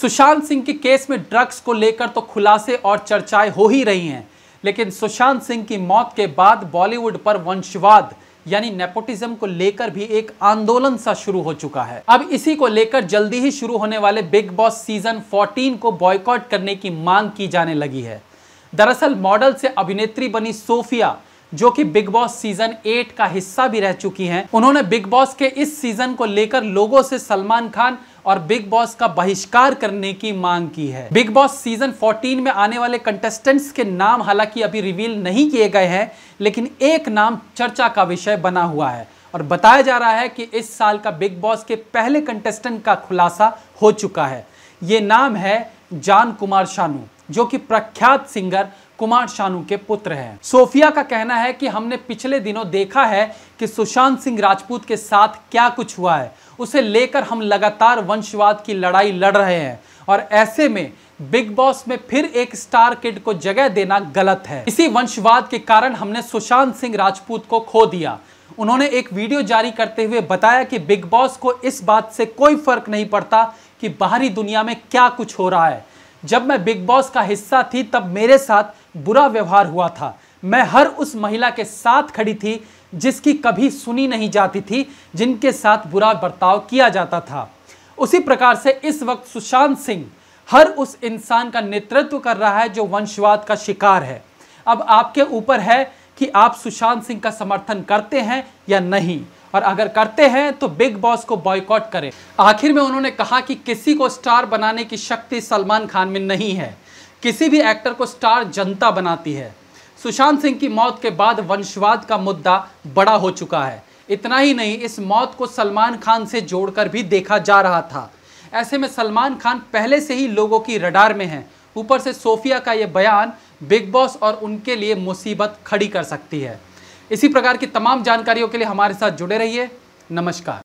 सुशांत सिंह के केस में ड्रग्स को लेकर तो खुलासे और चर्चाएं हो ही रही हैं लेकिन सुशांत सिंह की मौत के बाद बॉलीवुड पर वंशवाद यानी नेपोटिज्म को लेकर भी एक आंदोलन सा शुरू हो चुका है अब इसी को लेकर जल्दी ही शुरू होने वाले बिग बॉस सीजन 14 को बॉयकॉट करने की मांग की जाने लगी है दरअसल मॉडल से अभिनेत्री बनी सोफिया जो कि बिग बॉस सीजन 8 का हिस्सा भी रह चुकी हैं उन्होंने बिग बॉस के इस सीजन को लेकर लोगों से सलमान खान और बिग बॉस का बहिष्कार करने की मांग की है बिग बॉस सीजन 14 में आने वाले कंटेस्टेंट्स के नाम हालांकि अभी रिवील नहीं किए गए हैं लेकिन एक नाम चर्चा का विषय बना हुआ है और बताया जा रहा है कि इस साल का बिग बॉस के पहले कंटेस्टेंट का खुलासा हो चुका है ये नाम है जान कुमार शानू जो कि प्रख्यात सिंगर कुमार शानू के पुत्र हैं सोफिया का कहना है कि हमने पिछले दिनों देखा है कि सुशांत सिंह राजपूत के साथ क्या कुछ हुआ है उसे लेकर हम लगातार वंशवाद की लड़ाई लड़ रहे हैं और ऐसे में बिग बॉस में फिर एक स्टार किड को जगह देना गलत है इसी वंशवाद के कारण हमने सुशांत सिंह राजपूत को खो दिया उन्होंने एक वीडियो जारी करते हुए बताया कि बिग बॉस को इस बात से कोई फर्क नहीं पड़ता कि बाहरी दुनिया में क्या कुछ हो रहा है जब मैं बिग बॉस का हिस्सा थी तब मेरे साथ बुरा व्यवहार हुआ था मैं हर उस महिला के साथ खड़ी थी जिसकी कभी सुनी नहीं जाती थी जिनके साथ बुरा बर्ताव किया जाता था उसी प्रकार से इस वक्त सुशांत सिंह हर उस इंसान का नेतृत्व कर रहा है जो वंशवाद का शिकार है अब आपके ऊपर है कि आप सुशांत सिंह का समर्थन करते हैं या नहीं और अगर करते हैं तो बिग बॉस को बॉयकॉट करें आखिर में उन्होंने कहा कि किसी को स्टार बनाने की शक्ति सलमान खान में नहीं है किसी भी एक्टर को स्टार जनता बनाती है सुशांत सिंह की मौत के बाद वंशवाद का मुद्दा बड़ा हो चुका है इतना ही नहीं इस मौत को सलमान खान से जोड़कर भी देखा जा रहा था ऐसे में सलमान खान पहले से ही लोगों की रडार में हैं ऊपर से सोफिया का ये बयान बिग बॉस और उनके लिए मुसीबत खड़ी कर सकती है इसी प्रकार की तमाम जानकारियों के लिए हमारे साथ जुड़े रहिए नमस्कार